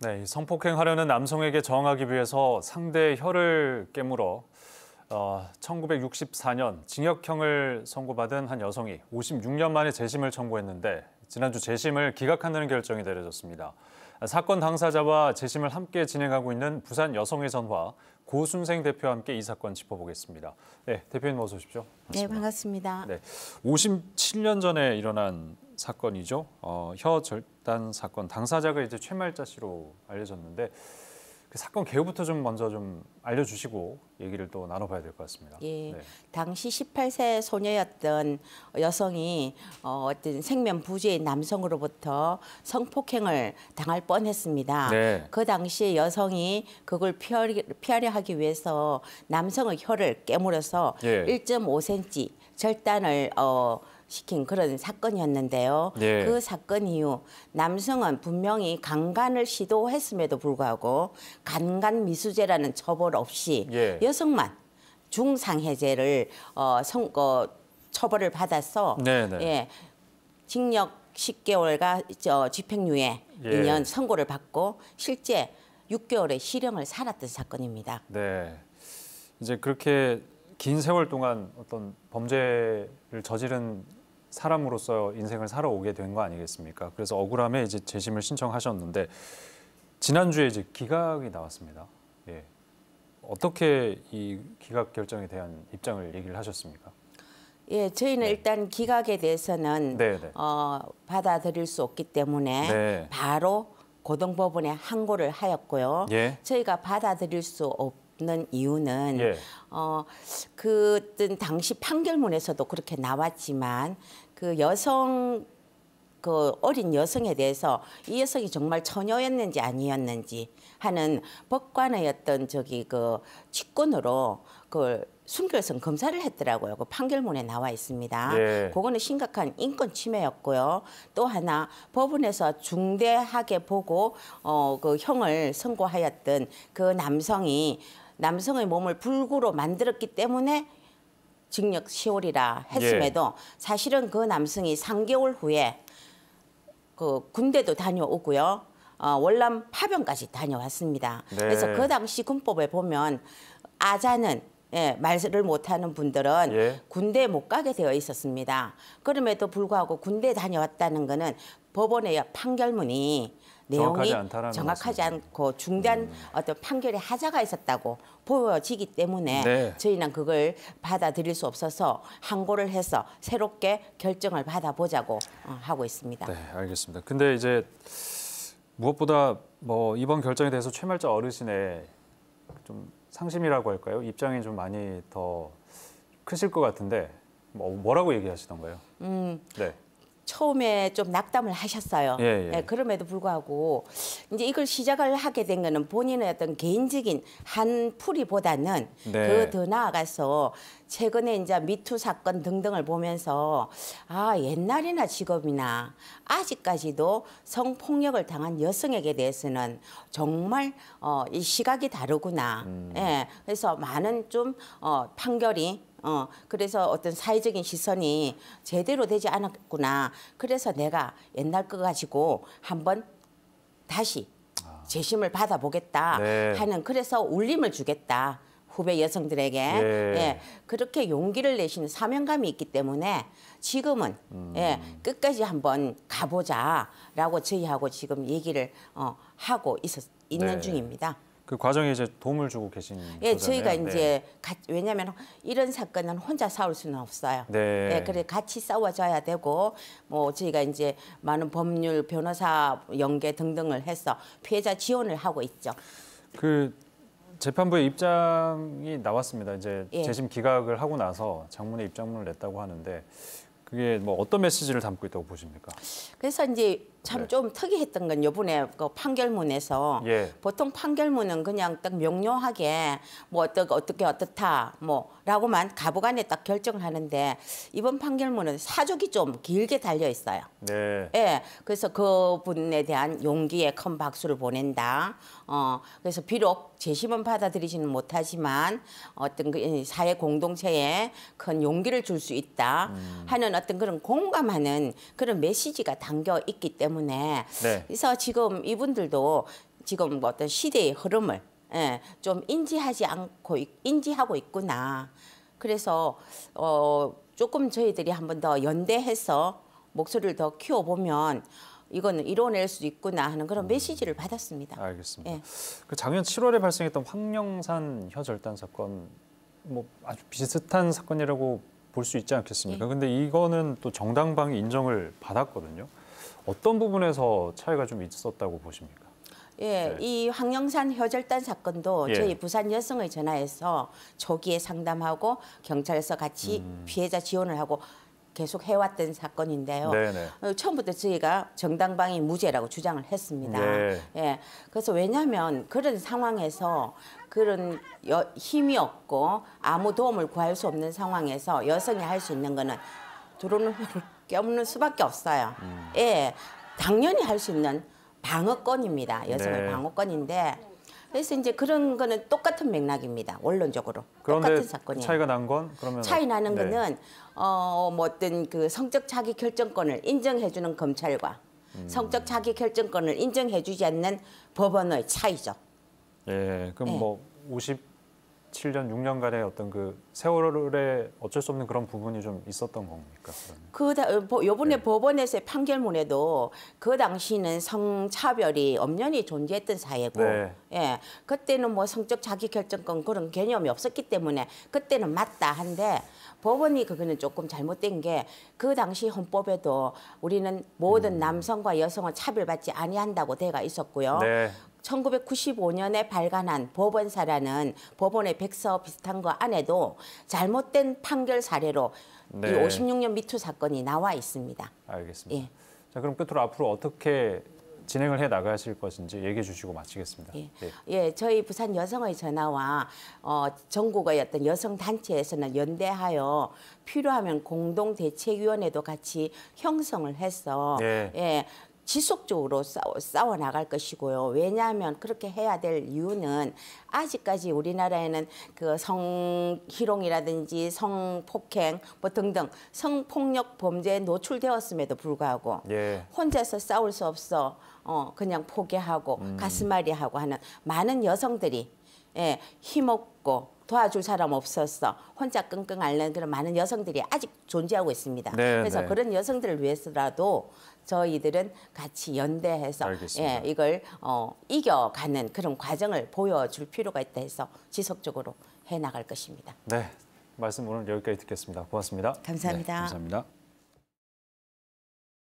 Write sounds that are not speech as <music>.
네, 성폭행하려는 남성에게 저항하기 위해서 상대의 혀를 깨물어 어, 1964년 징역형을 선고받은 한 여성이 56년 만에 재심을 청구했는데 지난주 재심을 기각한다는 결정이 내려졌습니다. 사건 당사자와 재심을 함께 진행하고 있는 부산 여성의 전화 고순생 대표와 함께 이 사건 짚어보겠습니다. 네, 대표님 어서 오십시오. 네, 반갑습니다. 네, 반갑습니다. 네, 57년 전에 일어난 사건이죠. 어, 혀 절단 사건 당사자가 이제 최말자 씨로 알려졌는데 그 사건 개요부터 좀 먼저 좀 알려주시고 얘기를 또 나눠봐야 될 것 같습니다. 예, 네. 당시 18세 소녀였던 여성이 어, 어떤 생면 부재인 남성으로부터 성폭행을 당할 뻔했습니다. 네. 그당시 여성이 그걸 피하려, 피하려 하기 위해서 남성의 혀를 깨물어서 예. 1.5cm 절단을 어, 시킨 그런 사건이었는데요. 네. 그 사건 이후 남성은 분명히 강간을 시도했음에도 불구하고 강간 미수죄라는 처벌 없이 예. 여성만 중상해죄를 어, 성, 어, 처벌을 받아서 네네. 네. 예, 징역 10개월과 저 집행유예 예. 2년 선고를 받고 실제 6개월의 실형을 살았던 사건입니다. 네. 이제 그렇게 긴 세월 동안 어떤 범죄를 저지른 사람으로서 인생을 살아오게 된 거 아니겠습니까? 그래서 억울함에 이제 재심을 신청하셨는데 지난주에 이제 기각이 나왔습니다. 예. 어떻게 이 기각 결정에 대한 입장을 얘기를 하셨습니까? 예, 저희는 네. 일단 기각에 대해서는 네, 네. 어, 받아들일 수 없기 때문에 네. 바로 고등법원에 항고를 하였고요. 예. 저희가 받아들일 수 없. 는 이유는 예. 어, 그 당시 판결문에서도 그렇게 나왔지만 그 여성 그 어린 여성에 대해서 이 여성이 정말 처녀였는지 아니었는지 하는 법관의 어떤 저기 그 직권으로 그걸 순결성 검사를 했더라고요. 그 판결문에 나와 있습니다. 예. 그거는 심각한 인권 침해였고요. 또 하나 법원에서 중대하게 보고 어 그 형을 선고하였던 그 남성이 남성의 몸을 불구로 만들었기 때문에 징역 10월이라 했음에도 예. 사실은 그 남성이 3개월 후에 그 군대도 다녀오고요. 어, 월남 파병까지 다녀왔습니다. 네. 그래서 그 당시 군법에 보면 아자는 예, 말을 못하는 분들은 예. 군대못 가게 되어 있었습니다. 그럼에도 불구하고 군대 다녀왔다는 거는 법원의 판결문이 내용이 정확하지, 정확하지 않고 중단 음. 어떤 판결의 하자가 있었다고 보여지기 때문에 네. 저희는 그걸 받아들일 수 없어서 항고를 해서 새롭게 결정을 받아보자고 어, 하고 있습니다. 네, 알겠습니다. 근데 이제 무엇보다 뭐 이번 결정에 대해서 최말자 어르신의 좀 상심이라고 할까요? 입장이 좀 많이 더 크실 것 같은데 뭐, 뭐라고 얘기하시던가요? 음, 네. 처음에 좀 낙담을 하셨어요. 예, 예. 예, 그럼에도 불구하고 이제 이걸 시작을 하게 된 거는 본인의 어떤 개인적인 한 풀이보다는 네. 그더 나아가서 최근에 이제 미투 사건 등등을 보면서 아 옛날이나 직업이나 아직까지도 성폭력을 당한 여성에게 대해서는 정말 어, 이 시각이 다르구나. 음. 예, 그래서 많은 좀 어, 판결이 어, 그래서 어떤 사회적인 시선이 제대로 되지 않았구나. 그래서 내가 옛날 거 가지고 한번 다시 아. 재심을 받아보겠다 네. 하는 그래서 울림을 주겠다. 후배 여성들에게 예. 예. 그렇게 용기를 내시는 사명감이 있기 때문에 지금은 음. 예, 끝까지 한번 가보자라고 저희하고 지금 얘기를 어, 하고 있었, 있는 네. 중입니다. 그 과정에 이제 도움을 주고 계신 예, 거잖아요. 저희가 네. 이제 가, 왜냐하면 이런 사건은 혼자 싸울 수는 없어요. 네. 예, 그래 같이 싸워줘야 되고 뭐 저희가 이제 많은 법률 변호사 연계 등등을 해서 피해자 지원을 하고 있죠. 그 재판부의 입장이 나왔습니다. 이제 예. 재심 기각을 하고 나서 장문의 입장문을 냈다고 하는데 그게 뭐 어떤 메시지를 담고 있다고 보십니까? 그래서 이제 참좀 네. 특이했던 건 요번에 그 판결문에서 예. 보통 판결문은 그냥 딱 명료하게 뭐 어떠, 어떻게 어떻다 뭐라고만 가부간에 딱 결정을 하는데 이번 판결문은 사족이 좀 길게 달려 있어요. 네. 예. 그래서 그분에 대한 용기에 큰 박수를 보낸다. 어 그래서 비록 재심은 받아들이지는 못하지만 어떤 그 사회 공동체에 큰 용기를 줄 수 있다 음. 하는 어떤 그런 공감하는 그런 메시지가 담겨 있기 때문에 네. 그래서 지금 이분들도 지금 뭐 어떤 시대의 흐름을 예, 좀 인지하지 않고 인지하고 있구나. 그래서 어 조금 저희들이 한 번 더 연대해서 목소리를 더 키워 보면 이거는 이뤄낼 수 있구나 하는 그런 음. 메시지를 받았습니다. 알겠습니다. 예. 그 작년 7월에 발생했던 황령산 혀절단 사건 뭐 아주 비슷한 사건이라고 볼수 있지 않겠습니까? 예. 근데 이거는 또 정당방위 인정을 받았거든요. 어떤 부분에서 차이가 좀 있었다고 보십니까? 예, 네. 이 황영산 혀절단 사건도 예. 저희 부산 여성을 전화해서 초기에 상담하고 경찰에서 같이 음... 피해자 지원을 하고 계속 해왔던 사건인데요. 네네. 어, 처음부터 저희가 정당방위 무죄라고 주장을 했습니다. 네. 예. 그래서 왜냐하면 그런 상황에서 그런 여, 힘이 없고 아무 도움을 구할 수 없는 상황에서 여성이 할 수 있는 거는 들어오는 <laughs> 껴무는 수밖에 없어요. 음. 예. 당연히 할 수 있는 방어권입니다. 여성의 네. 방어권인데 그래서 이제 그런 거는 똑같은 맥락입니다. 원론적으로 똑같은 사건이 차이가 난 건 그러면 차이 나는 네. 거는 어뭐 어떤 그 성적 자기 결정권을 인정해 주는 검찰과 음. 성적 자기 결정권을 인정해 주지 않는 법원의 차이죠. 예, 그럼 네. 뭐 50. 7년, 6년간의 어떤 그 세월에 어쩔 수 없는 그런 부분이 좀 있었던 겁니까? 그러면? 그 어, 요번에 네. 법원에서의 판결문에도 그 당시는 성차별이 엄연히 존재했던 사회고 네. 예. 그때는 뭐 성적 자기결정권 그런 개념이 없었기 때문에 그때는 맞다 한데 법원이 그거는 조금 잘못된 게 그 당시 헌법에도 우리는 모든 음. 남성과 여성을 차별받지 아니한다고 돼가 있었고요. 네. 1995년에 발간한 법원사라는법원의 백서 비슷한 거 안에도 잘못된 판결 사례로 네. 이 56년 미투 사건이 나와 있습니다. 알겠습니다. 예. 자 그럼 끝으로 앞으로 어떻게 진행을 해 나가실 것인지 얘기해 주시고 마치겠습니다. 예, 예. 예 저희 부산 여성의 전화와 어, 전국의 어떤 여성 단체에서는 연대하여 필요하면 공동 대책위원회도 같이 형성을 해서 네. 예. 예 지속적으로 싸워, 싸워 나갈 것이고요. 왜냐하면 그렇게 해야 될 이유는 아직까지 우리나라에는 그 성희롱이라든지 성폭행 뭐 등등 성폭력 범죄에 노출되었음에도 불구하고 예. 혼자서 싸울 수 없어 어 그냥 포기하고 음. 가슴앓이하고 하는 많은 여성들이 예, 힘없고 도와줄 사람 없었어. 혼자 끙끙 앓는 그런 많은 여성들이 아직 존재하고 있습니다. 네, 그래서 네. 그런 여성들을 위해서라도 저희들은 같이 연대해서 예, 이걸 어, 이겨가는 그런 과정을 보여줄 필요가 있다 해서 지속적으로 해나갈 것입니다. 네, 말씀 오늘 여기까지 듣겠습니다. 고맙습니다. 감사합니다. 네, 감사합니다.